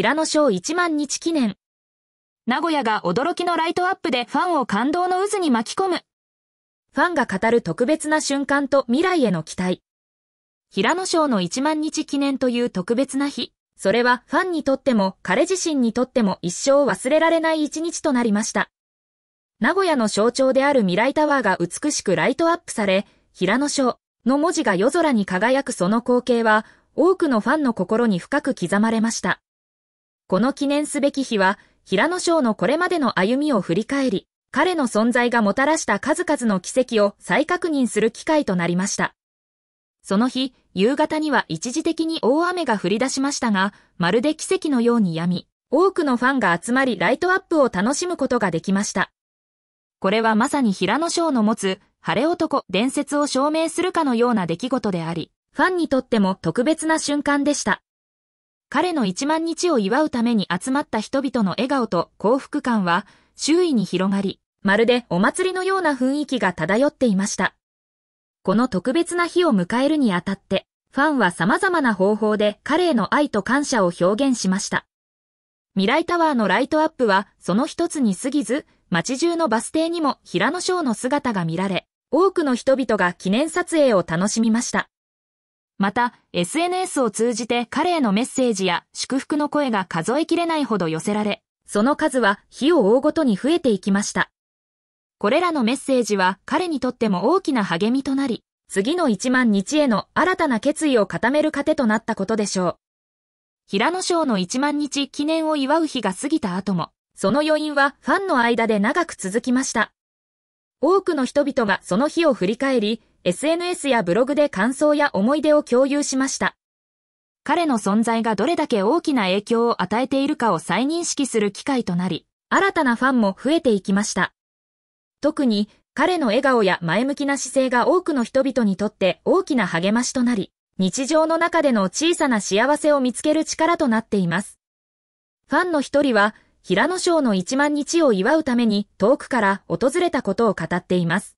平野賞1万日記念。名古屋が驚きのライトアップでファンを感動の渦に巻き込む。ファンが語る特別な瞬間と未来への期待。平野賞の1万日記念という特別な日、それはファンにとっても彼自身にとっても一生忘れられない一日となりました。名古屋の象徴である未来タワーが美しくライトアップされ、平野賞の文字が夜空に輝くその光景は、多くのファンの心に深く刻まれました。この記念すべき日は、平野翔のこれまでの歩みを振り返り、彼の存在がもたらした数々の奇跡を再確認する機会となりました。その日、夕方には一時的に大雨が降り出しましたが、まるで奇跡のようにやみ、多くのファンが集まりライトアップを楽しむことができました。これはまさに平野翔の持つ、晴れ男伝説を証明するかのような出来事であり、ファンにとっても特別な瞬間でした。彼の1万日を祝うために集まった人々の笑顔と幸福感は周囲に広がり、まるでお祭りのような雰囲気が漂っていました。この特別な日を迎えるにあたって、ファンは様々な方法で彼への愛と感謝を表現しました。未来タワーのライトアップはその一つに過ぎず、街中のバス停にも平野翔の姿が見られ、多くの人々が記念撮影を楽しみました。また、SNS を通じて彼へのメッセージや祝福の声が数えきれないほど寄せられ、その数は日を追うごとに増えていきました。これらのメッセージは彼にとっても大きな励みとなり、次の1万日への新たな決意を固める糧となったことでしょう。平野賞の1万日記念を祝う日が過ぎた後も、その余韻はファンの間で長く続きました。多くの人々がその日を振り返り、SNS やブログで感想や思い出を共有しました。彼の存在がどれだけ大きな影響を与えているかを再認識する機会となり、新たなファンも増えていきました。特に彼の笑顔や前向きな姿勢が多くの人々にとって大きな励ましとなり、日常の中での小さな幸せを見つける力となっています。ファンの一人は、平野賞の1万日を祝うために遠くから訪れたことを語っています。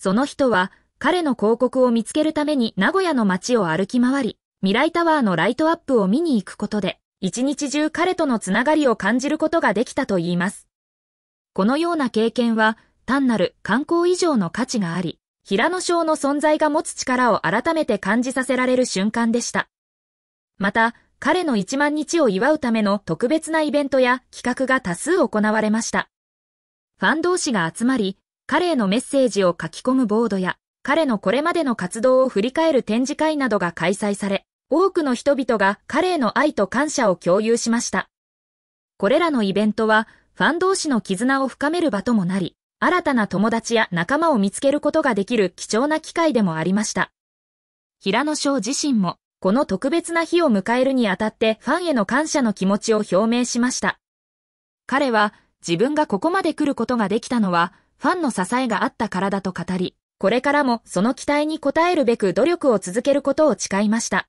その人は、彼の広告を見つけるために名古屋の街を歩き回り、未来タワーのライトアップを見に行くことで、一日中彼とのつながりを感じることができたと言います。このような経験は、単なる観光以上の価値があり、平野省の存在が持つ力を改めて感じさせられる瞬間でした。また、彼の1万日を祝うための特別なイベントや企画が多数行われました。ファン同士が集まり、彼へのメッセージを書き込むボードや、彼のこれまでの活動を振り返る展示会などが開催され、多くの人々が彼への愛と感謝を共有しました。これらのイベントは、ファン同士の絆を深める場ともなり、新たな友達や仲間を見つけることができる貴重な機会でもありました。平野翔自身も、この特別な日を迎えるにあたってファンへの感謝の気持ちを表明しました。彼は、自分がここまで来ることができたのは、ファンの支えがあったからだと語り、これからもその期待に応えるべく努力を続けることを誓いました。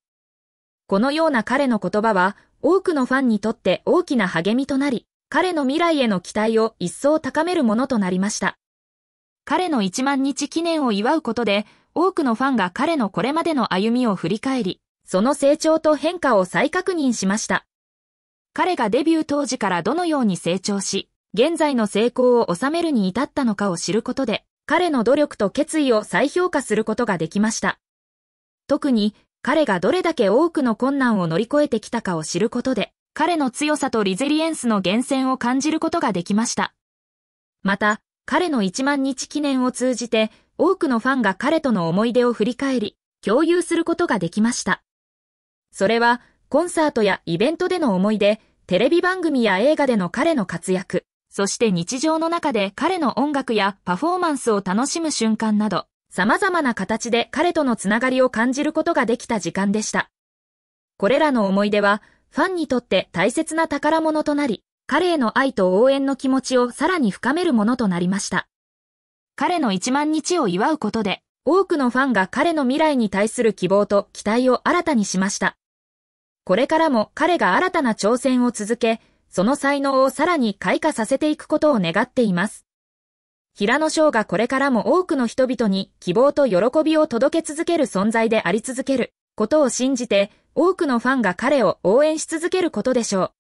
このような彼の言葉は、多くのファンにとって大きな励みとなり、彼の未来への期待を一層高めるものとなりました。彼の1万日記念を祝うことで、多くのファンが彼のこれまでの歩みを振り返り、その成長と変化を再確認しました。彼がデビュー当時からどのように成長し、現在の成功を収めるに至ったのかを知ることで、彼の努力と決意を再評価することができました。特に、彼がどれだけ多くの困難を乗り越えてきたかを知ることで、彼の強さとリゼリエンスの源泉を感じることができました。また、彼の1万日記念を通じて、多くのファンが彼との思い出を振り返り、共有することができました。それは、コンサートやイベントでの思い出、テレビ番組や映画での彼の活躍、そして日常の中で彼の音楽やパフォーマンスを楽しむ瞬間など、様々な形で彼とのつながりを感じることができた時間でした。これらの思い出は、ファンにとって大切な宝物となり、彼への愛と応援の気持ちをさらに深めるものとなりました。彼の1万日を祝うことで、多くのファンが彼の未来に対する希望と期待を新たにしました。これからも彼が新たな挑戦を続け、その才能をさらに開花させていくことを願っています。平野翔がこれからも多くの人々に希望と喜びを届け続ける存在であり続けることを信じて、多くのファンが彼を応援し続けることでしょう。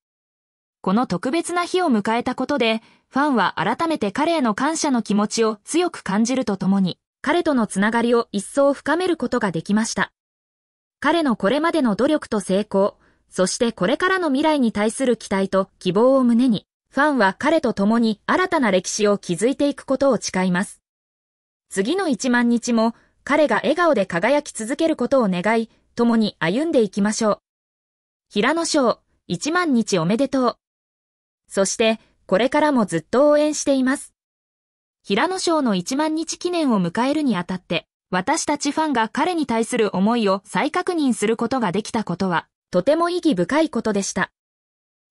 この特別な日を迎えたことで、ファンは改めて彼への感謝の気持ちを強く感じるとともに、彼とのつながりを一層深めることができました。彼のこれまでの努力と成功、そしてこれからの未来に対する期待と希望を胸に、ファンは彼と共に新たな歴史を築いていくことを誓います。次の1万日も、彼が笑顔で輝き続けることを願い、共に歩んでいきましょう。平野賞、1万日おめでとう。そして、これからもずっと応援しています。平野賞の1万日記念を迎えるにあたって、私たちファンが彼に対する思いを再確認することができたことは、とても意義深いことでした。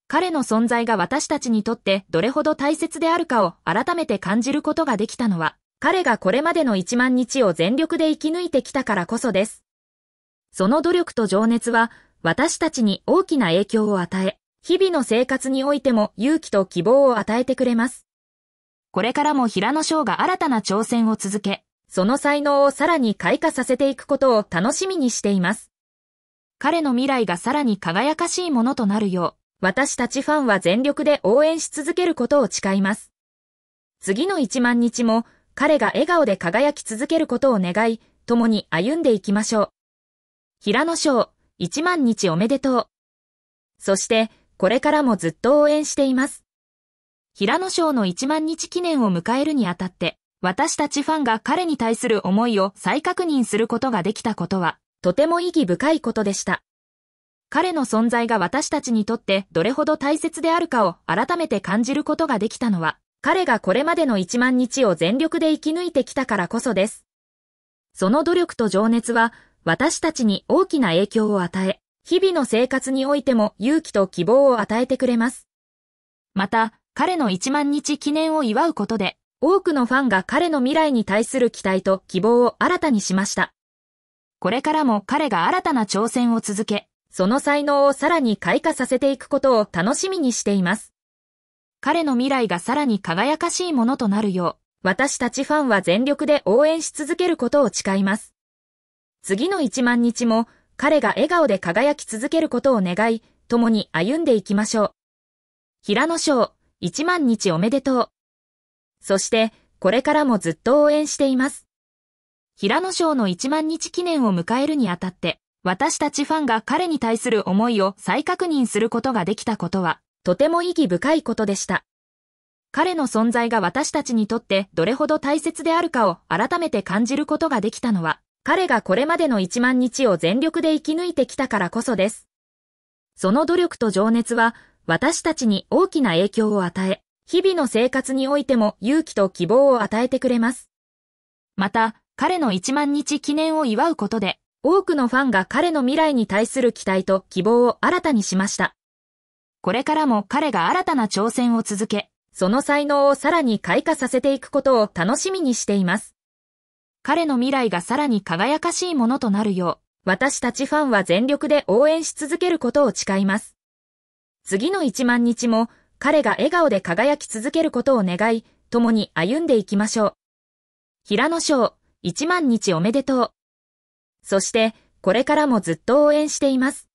彼の存在が私たちにとってどれほど大切であるかを改めて感じることができたのは、彼がこれまでの1万日を全力で生き抜いてきたからこそです。その努力と情熱は、私たちに大きな影響を与え、日々の生活においても勇気と希望を与えてくれます。これからも平野翔が新たな挑戦を続け、その才能をさらに開花させていくことを楽しみにしています。彼の未来がさらに輝かしいものとなるよう、私たちファンは全力で応援し続けることを誓います。次の1万日も、彼が笑顔で輝き続けることを願い、共に歩んでいきましょう。平野賞、1万日おめでとう。そして、これからもずっと応援しています。平野賞の1万日記念を迎えるにあたって、私たちファンが彼に対する思いを再確認することができたことは、とても意義深いことでした。彼の存在が私たちにとってどれほど大切であるかを改めて感じることができたのは、彼がこれまでの1万日を全力で生き抜いてきたからこそです。その努力と情熱は、私たちに大きな影響を与え、日々の生活においても勇気と希望を与えてくれます。また、彼の1万日記念を祝うことで、多くのファンが彼の未来に対する期待と希望を新たにしました。これからも彼が新たな挑戦を続け、その才能をさらに開花させていくことを楽しみにしています。彼の未来がさらに輝かしいものとなるよう、私たちファンは全力で応援し続けることを誓います。次の1万日も、彼が笑顔で輝き続けることを願い、共に歩んでいきましょう。平野賞、1万日おめでとう。そして、これからもずっと応援しています。平野賞の1万日記念を迎えるにあたって、私たちファンが彼に対する思いを再確認することができたことは、とても意義深いことでした。彼の存在が私たちにとってどれほど大切であるかを改めて感じることができたのは、彼がこれまでの1万日を全力で生き抜いてきたからこそです。その努力と情熱は、私たちに大きな影響を与え、日々の生活においても勇気と希望を与えてくれます。また、彼の1万日記念を祝うことで、多くのファンが彼の未来に対する期待と希望を新たにしました。これからも彼が新たな挑戦を続け、その才能をさらに開花させていくことを楽しみにしています。彼の未来がさらに輝かしいものとなるよう、私たちファンは全力で応援し続けることを誓います。次の1万日も、彼が笑顔で輝き続けることを願い、共に歩んでいきましょう。平野翔1万日おめでとう。そして、これからもずっと応援しています。